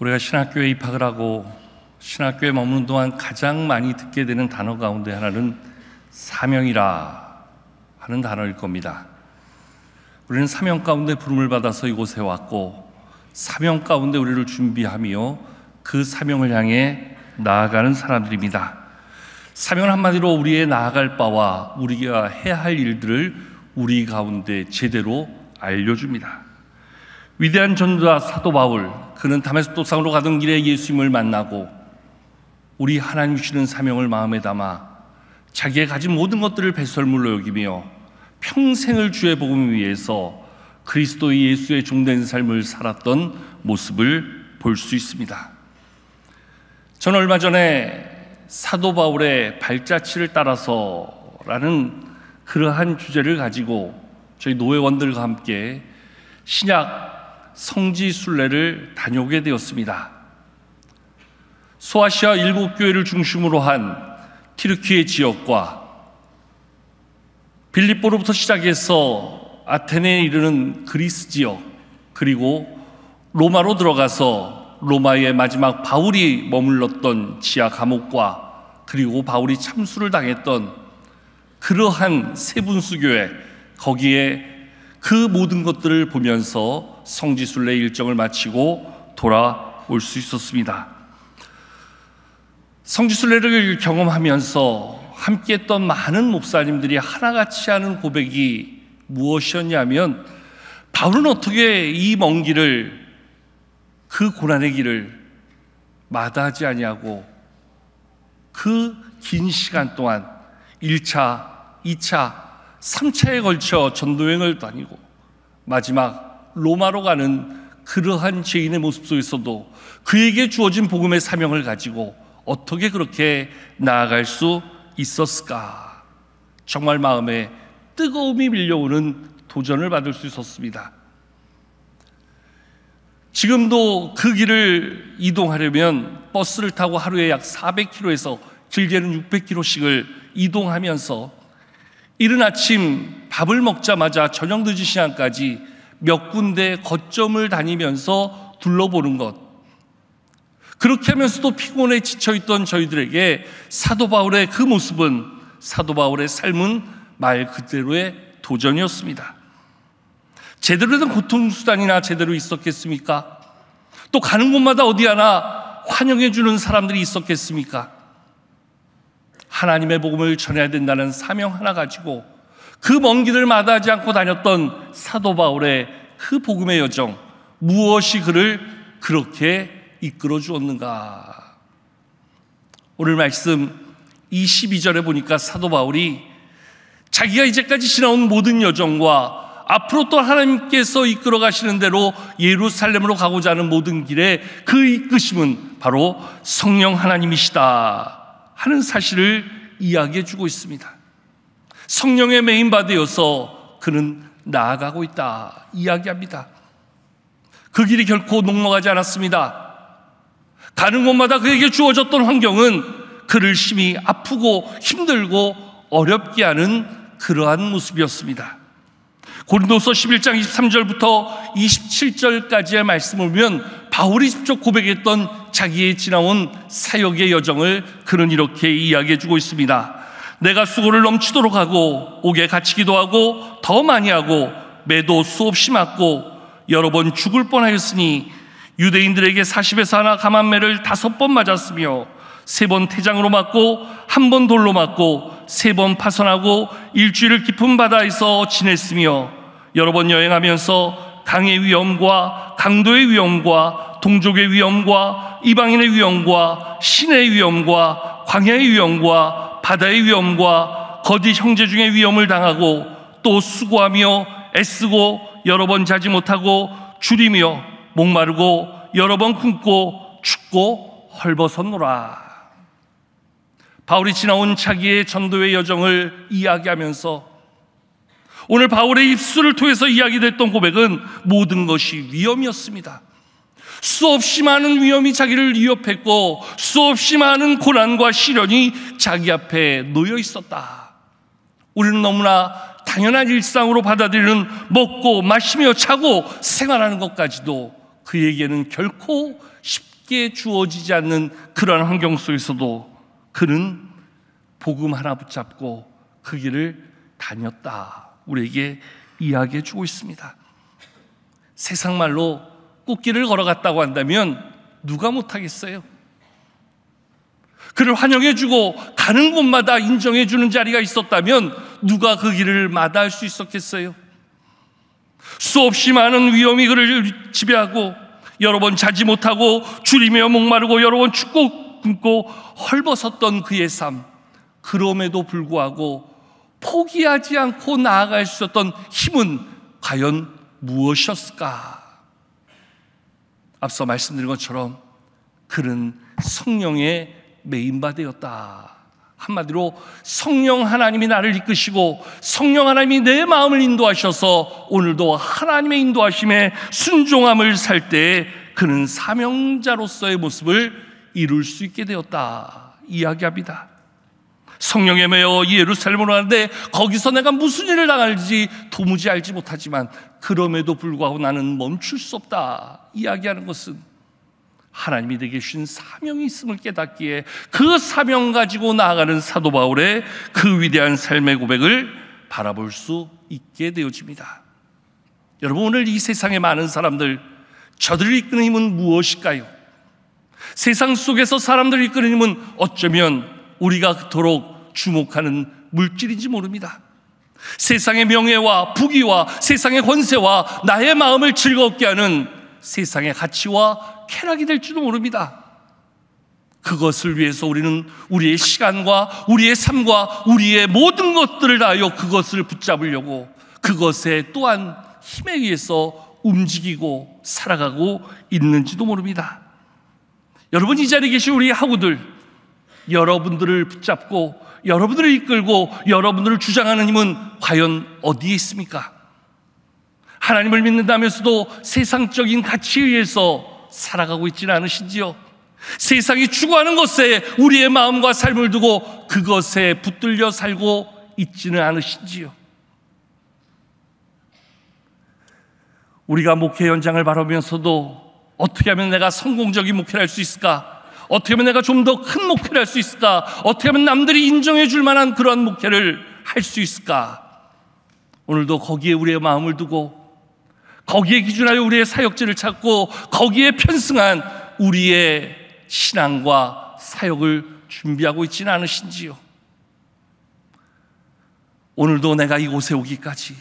우리가 신학교에 입학을 하고 신학교에 머무는 동안 가장 많이 듣게 되는 단어 가운데 하나는 사명이라 하는 단어일 겁니다. 우리는 사명 가운데 부름을 받아서 이곳에 왔고 사명 가운데 우리를 준비하며 그 사명을 향해 나아가는 사람들입니다. 사명 한마디로 우리의 나아갈 바와 우리가 해야 할 일들을 우리 가운데 제대로 알려줍니다. 위대한 전도자 사도 바울 그는 담메스 도상으로 가던 길에 예수님을 만나고 우리 하나님 주시는 사명을 마음에 담아 자기의 가진 모든 것들을 배설물로 여기며 평생을 주의 복음을 위해서 그리스도 예수의 종된 삶을 살았던 모습을 볼 수 있습니다. 저 얼마 전에 사도 바울의 발자취를 따라서라는 그러한 주제를 가지고 저희 노회원들과 함께 신약 성지 순례를 다녀오게 되었습니다. 소아시아 일곱 교회를 중심으로 한 티르키의 지역과 빌립보로부터 시작해서 아테네에 이르는 그리스 지역 그리고 로마로 들어가서 로마의 마지막 바울이 머물렀던 지하 감옥과 그리고 바울이 참수를 당했던 그러한 세분수교회 거기에 그 모든 것들을 보면서 성지순례 일정을 마치고 돌아올 수 있었습니다. 성지순례를 경험하면서 함께했던 많은 목사님들이 하나같이 하는 고백이 무엇이었냐면 바울은 어떻게 이 먼 길을 그 고난의 길을 마다하지 아니하고 그 긴 시간 동안 1차, 2차, 3차에 걸쳐 전도행을 다니고 마지막 로마로 가는 그러한 죄인의 모습 속에서도 그에게 주어진 복음의 사명을 가지고 어떻게 그렇게 나아갈 수 있었을까? 정말 마음에 뜨거움이 밀려오는 도전을 받을 수 있었습니다. 지금도 그 길을 이동하려면 버스를 타고 하루에 약 400km에서 길게는 600km씩을 이동하면서 이른 아침 밥을 먹자마자 저녁 늦은 시간까지 몇 군데 거점을 다니면서 둘러보는 것. 그렇게 하면서도 피곤에 지쳐있던 저희들에게 사도 바울의 그 모습은 사도 바울의 삶은 말 그대로의 도전이었습니다. 제대로 된 고통수단이나 제대로 있었겠습니까? 또 가는 곳마다 어디 하나 환영해주는 사람들이 있었겠습니까? 하나님의 복음을 전해야 된다는 사명 하나 가지고 그 먼 길을 마다하지 않고 다녔던 사도 바울의 그 복음의 여정, 무엇이 그를 그렇게 이끌어 주었는가? 오늘 말씀 22절에 보니까 사도 바울이 자기가 이제까지 지나온 모든 여정과 앞으로 또 하나님께서 이끌어 가시는 대로 예루살렘으로 가고자 하는 모든 길에 그 이끄심은 바로 성령 하나님이시다. 하는 사실을 이야기해 주고 있습니다. 성령의 메인 바디여서 그는 나아가고 있다 이야기합니다. 그 길이 결코 녹록하지 않았습니다. 가는 곳마다 그에게 주어졌던 환경은 그를 심히 아프고 힘들고 어렵게 하는 그러한 모습이었습니다. 고린도서 11장 23절부터 27절까지의 말씀을 보면 바울이 직접 고백했던 자기의 지나온 사역의 여정을 그는 이렇게 이야기해 주고 있습니다. 내가 수고를 넘치도록 하고 옥에 갇히기도 하고 더 많이 하고 매도 수없이 맞고 여러 번 죽을 뻔하였으니 유대인들에게 40에서 하나 감한매를 다섯 번 맞았으며 세 번 태장으로 맞고 한 번 돌로 맞고 세 번 파선하고 일주일을 깊은 바다에서 지냈으며 여러 번 여행하면서 강의 위험과 강도의 위험과 동족의 위험과 이방인의 위험과 신의 위험과 광야의 위험과 바다의 위험과 거짓 형제 중의 위험을 당하고 또 수고하며 애쓰고 여러 번 자지 못하고 줄이며 목마르고 여러 번 굶고 춥고 헐벗었노라. 바울이 지나온 자기의 전도의 여정을 이야기하면서 오늘 바울의 입술을 통해서 이야기됐던 고백은 모든 것이 위험이었습니다. 수없이 많은 위험이 자기를 위협했고 수없이 많은 고난과 시련이 자기 앞에 놓여 있었다. 우리는 너무나 당연한 일상으로 받아들이는 먹고 마시며 자고 생활하는 것까지도 그에게는 결코 쉽게 주어지지 않는 그러한 환경 속에서도 그는 복음 하나 붙잡고 그 길을 다녔다. 우리에게 이야기해 주고 있습니다. 세상 말로 꽃길을 걸어갔다고 한다면 누가 못하겠어요? 그를 환영해 주고 가는 곳마다 인정해 주는 자리가 있었다면 누가 그 길을 마다할 수 있었겠어요? 수없이 많은 위험이 그를 지배하고 여러 번 자지 못하고 줄이며 목마르고 여러 번 춥고 굶고 헐벗었던 그의 삶 그럼에도 불구하고 포기하지 않고 나아갈 수 있었던 힘은 과연 무엇이었을까? 앞서 말씀드린 것처럼 그는 성령의 메인바되었다. 한마디로 성령 하나님이 나를 이끄시고 성령 하나님이 내 마음을 인도하셔서 오늘도 하나님의 인도하심에 순종함을 살때 그는 사명자로서의 모습을 이룰 수 있게 되었다. 이야기합니다. 성령에 매어 예루살렘으로 가는데 거기서 내가 무슨 일을 당할지 도무지 알지 못하지만 그럼에도 불구하고 나는 멈출 수 없다 이야기하는 것은 하나님이 내게 주신 사명이 있음을 깨닫기에 그 사명 가지고 나아가는 사도 바울의 그 위대한 삶의 고백을 바라볼 수 있게 되어집니다. 여러분 오늘 이세상에 많은 사람들 저들을 이끄는 힘은 무엇일까요? 세상 속에서 사람들을 이끄는 힘은 어쩌면 우리가 그토록 주목하는 물질인지 모릅니다. 세상의 명예와 부귀와 세상의 권세와 나의 마음을 즐겁게 하는 세상의 가치와 쾌락이 될지도 모릅니다. 그것을 위해서 우리는 우리의 시간과 우리의 삶과 우리의 모든 것들을 다하여 그것을 붙잡으려고 그것에 또한 힘에 의해서 움직이고 살아가고 있는지도 모릅니다. 여러분 이 자리에 계신 우리 학우들 여러분들을 붙잡고 여러분들을 이끌고 여러분들을 주장하는 힘은 과연 어디에 있습니까? 하나님을 믿는다면서도 세상적인 가치에 의해서 살아가고 있지는 않으신지요? 세상이 추구하는 것에 우리의 마음과 삶을 두고 그것에 붙들려 살고 있지는 않으신지요? 우리가 목회 현장을 바라면서도 어떻게 하면 내가 성공적인 목회를 할 수 있을까? 어떻게 하면 내가 좀 더 큰 목회를 할 수 있을까? 어떻게 하면 남들이 인정해 줄 만한 그러한 목회를 할 수 있을까? 오늘도 거기에 우리의 마음을 두고 거기에 기준하여 우리의 사역지를 찾고 거기에 편승한 우리의 신앙과 사역을 준비하고 있지는 않으신지요. 오늘도 내가 이곳에 오기까지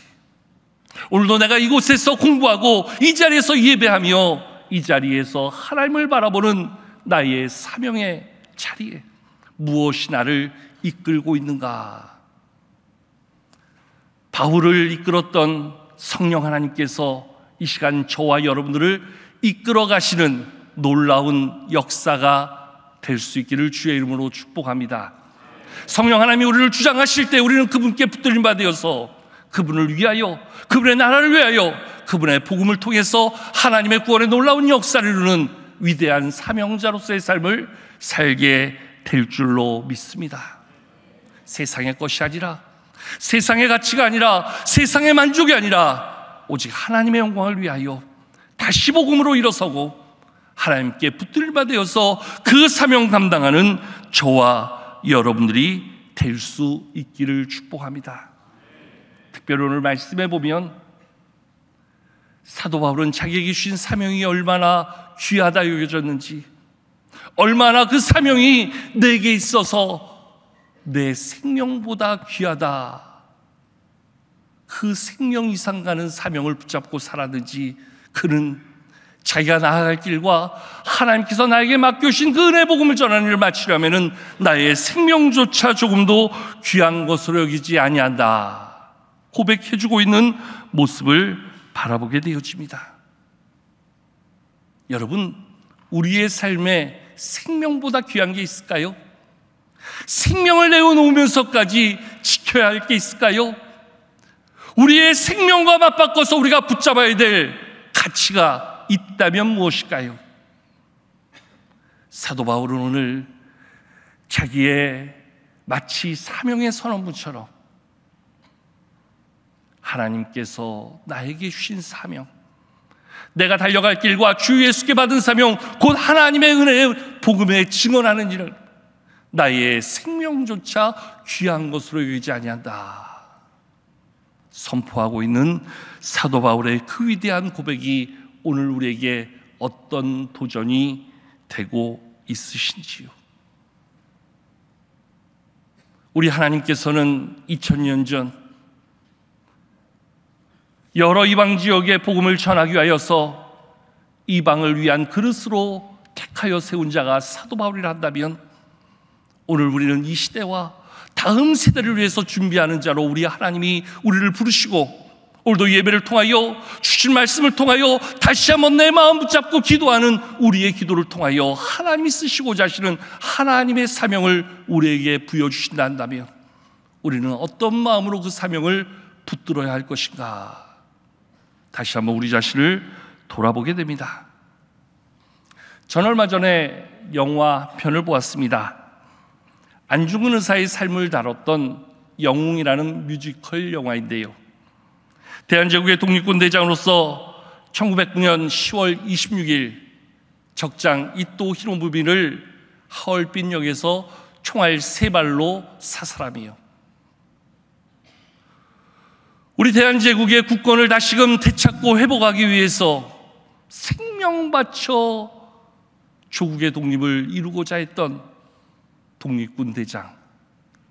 오늘도 내가 이곳에서 공부하고 이 자리에서 예배하며 이 자리에서 하나님을 바라보는 나의 사명의 자리에 무엇이 나를 이끌고 있는가? 바울을 이끌었던 성령 하나님께서 이 시간 저와 여러분들을 이끌어 가시는 놀라운 역사가 될 수 있기를 주의 이름으로 축복합니다. 성령 하나님이 우리를 주장하실 때 우리는 그분께 붙들림 받으여서 그분을 위하여 그분의 나라를 위하여 그분의 복음을 통해서 하나님의 구원의 놀라운 역사를 이루는 위대한 사명자로서의 삶을 살게 될 줄로 믿습니다. 세상의 것이 아니라 세상의 가치가 아니라 세상의 만족이 아니라 오직 하나님의 영광을 위하여 다시 복음으로 일어서고 하나님께 붙들바 되어서 그 사명 담당하는 저와 여러분들이 될 수 있기를 축복합니다. 특별히 오늘 말씀해 보면 사도 바울은 자기에게 주신 사명이 얼마나 귀하다 여겨졌는지, 얼마나 그 사명이 내게 있어서 내 생명보다 귀하다. 그 생명 이상 가는 사명을 붙잡고 살았는지 그는 자기가 나아갈 길과 하나님께서 나에게 맡겨주신 그 은혜 복음을 전하는 일을 마치려면 나의 생명조차 조금도 귀한 것으로 여기지 아니한다. 고백해주고 있는 모습을 바라보게 되어집니다. 여러분, 우리의 삶에 생명보다 귀한 게 있을까요? 생명을 내어놓으면서까지 지켜야 할 게 있을까요? 우리의 생명과 맞바꿔서 우리가 붙잡아야 될 가치가 있다면 무엇일까요? 사도 바울은 오늘 자기의 마치 사명의 선언문처럼 하나님께서 나에게 주신 사명, 내가 달려갈 길과 주 예수께 받은 사명, 곧 하나님의 은혜의 복음에 증언하는 일을 나의 생명조차 귀한 것으로 여기지 아니한다. 선포하고 있는 사도 바울의 그 위대한 고백이 오늘 우리에게 어떤 도전이 되고 있으신지요. 우리 하나님께서는 2000년 전 여러 이방 지역에 복음을 전하기 위하여서 이방을 위한 그릇으로 택하여 세운 자가 사도 바울이라 한다면 오늘 우리는 이 시대와 다음 세대를 위해서 준비하는 자로 우리 하나님이 우리를 부르시고 오늘도 예배를 통하여 주신 말씀을 통하여 다시 한번 내 마음 붙잡고 기도하는 우리의 기도를 통하여 하나님이 쓰시고자 하시는 하나님의 사명을 우리에게 부여주신다 한다면 우리는 어떤 마음으로 그 사명을 붙들어야 할 것인가 다시 한번 우리 자신을 돌아보게 됩니다. 전 얼마 전에 영화 편을 보았습니다. 안중근 의사의 삶을 다뤘던 영웅이라는 뮤지컬 영화인데요. 대한제국의 독립군 대장으로서 1909년 10월 26일 적장 이토 히로부빈을 하얼빈역에서 총알 세 발로 사살하며 우리 대한제국의 국권을 다시금 되찾고 회복하기 위해서 생명 바쳐 조국의 독립을 이루고자 했던 독립군 대장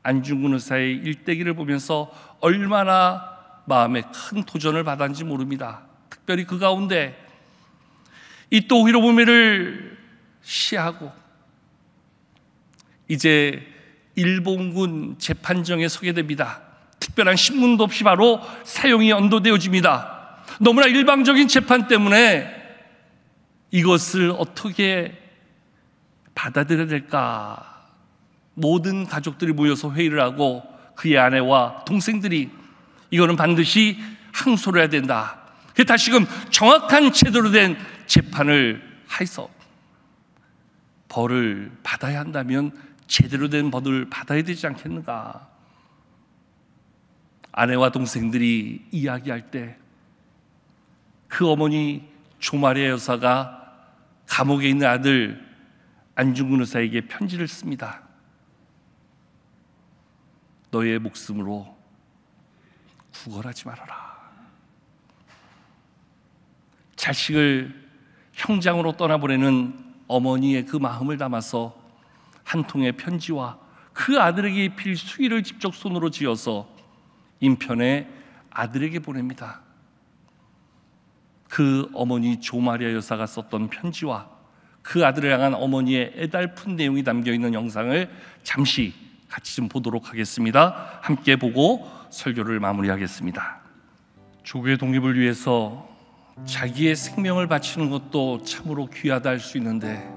안중근 의사의 일대기를 보면서 얼마나 마음에 큰 도전을 받았는지 모릅니다. 특별히 그 가운데 이또 히로부미를 시하고 이제 일본군 재판정에 서게 됩니다. 특별한 신문도 없이 바로 사용이 언도되어집니다. 너무나 일방적인 재판 때문에 이것을 어떻게 받아들여야 될까? 모든 가족들이 모여서 회의를 하고 그의 아내와 동생들이 이거는 반드시 항소를 해야 된다. 그 다시금 정확한 제대로 된 재판을 해서 벌을 받아야 한다면 제대로 된 벌을 받아야 되지 않겠는가? 아내와 동생들이 이야기할 때 그 어머니 조마리아 여사가 감옥에 있는 아들 안중근 의사에게 편지를 씁니다. 너의 목숨으로 구걸하지 말아라. 자식을 형장으로 떠나보내는 어머니의 그 마음을 담아서 한 통의 편지와 그 아들에게 필 수의를 직접 손으로 지어서 인편의 아들에게 보냅니다. 그 어머니 조마리아 여사가 썼던 편지와 그 아들을 향한 어머니의 애달픈 내용이 담겨 있는 영상을 잠시 같이 좀 보도록 하겠습니다. 함께 보고 설교를 마무리하겠습니다. 조교의 독립을 위해서 자기의 생명을 바치는 것도 참으로 귀하다 할 수 있는데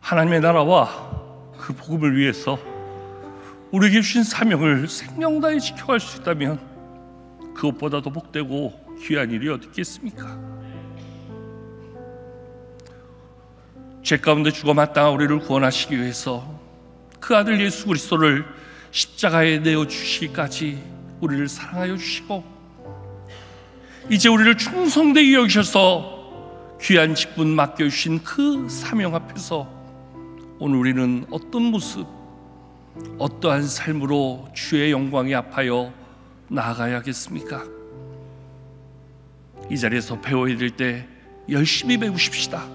하나님의 나라와 그 복음을 위해서 우리에게 주신 사명을 생명다에 지켜갈 수 있다면 그것보다 더 복되고 귀한 일이 어디 있겠습니까? 죄 가운데 죽어 마땅 우리를 구원하시기 위해서 그 아들 예수 그리스도를 십자가에 내어 주시기까지 우리를 사랑하여 주시고 이제 우리를 충성되게 여기셔서 귀한 직분 맡겨 주신 그 사명 앞에서 오늘 우리는 어떤 모습, 어떠한 삶으로 주의 영광에 앞하여 나아가야겠습니까? 이 자리에서 배워야 될 때 열심히 배우십시다.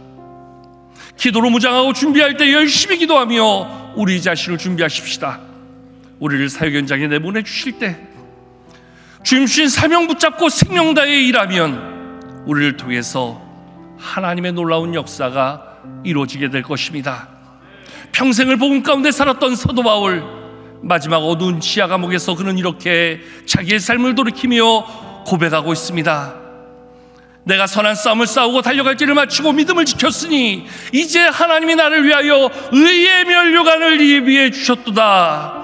기도로 무장하고 준비할 때 열심히 기도하며 우리 자신을 준비하십시다. 우리를 사역 현장에 내보내 주실 때 주님 신 사명 붙잡고 생명 다해 일하면 우리를 통해서 하나님의 놀라운 역사가 이루어지게 될 것입니다. 평생을 복음 가운데 살았던 사도 바울 마지막 어두운 지하 감옥에서 그는 이렇게 자기의 삶을 돌이키며 고백하고 있습니다. 내가 선한 싸움을 싸우고 달려갈 길을 마치고 믿음을 지켰으니 이제 하나님이 나를 위하여 의의 면류관을 예비해 주셨도다.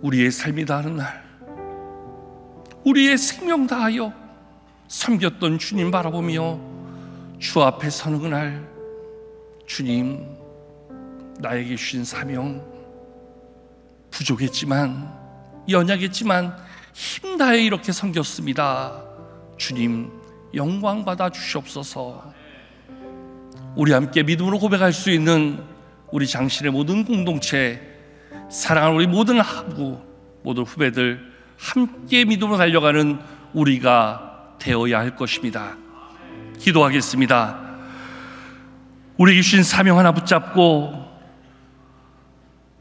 우리의 삶이 다하는 날, 우리의 생명 다하여 섬겼던 주님 바라보며 주 앞에 서는 그날 주님, 나에게 주신 사명, 부족했지만, 연약했지만, 힘다해 이렇게 섬겼습니다. 주님, 영광 받아 주시옵소서. 우리 함께 믿음으로 고백할 수 있는 우리 장신의 모든 공동체, 사랑하는 우리 모든 하부, 모든 후배들, 함께 믿음으로 달려가는 우리가 되어야 할 것입니다. 기도하겠습니다. 우리 주신 사명 하나 붙잡고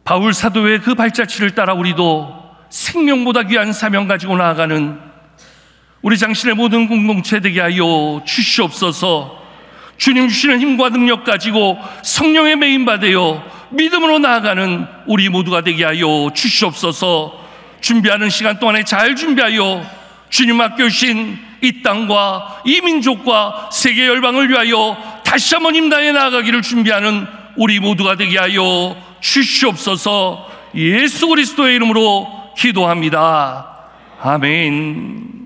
바울 사도의 그 발자취를 따라 우리도 생명보다 귀한 사명 가지고 나아가는 우리 장신의 모든 공동체 되게 하여 주시옵소서 주님 주시는 힘과 능력 가지고 성령의 메인 받으여 믿음으로 나아가는 우리 모두가 되게 하여 주시옵소서 준비하는 시간 동안에 잘 준비하여 주님 맡겨주신 이 땅과 이 민족과 세계 열방을 위하여 다시 한번 임단에 나아가기를 준비하는 우리 모두가 되게 하여 주시옵소서 예수 그리스도의 이름으로 기도합니다. 아멘.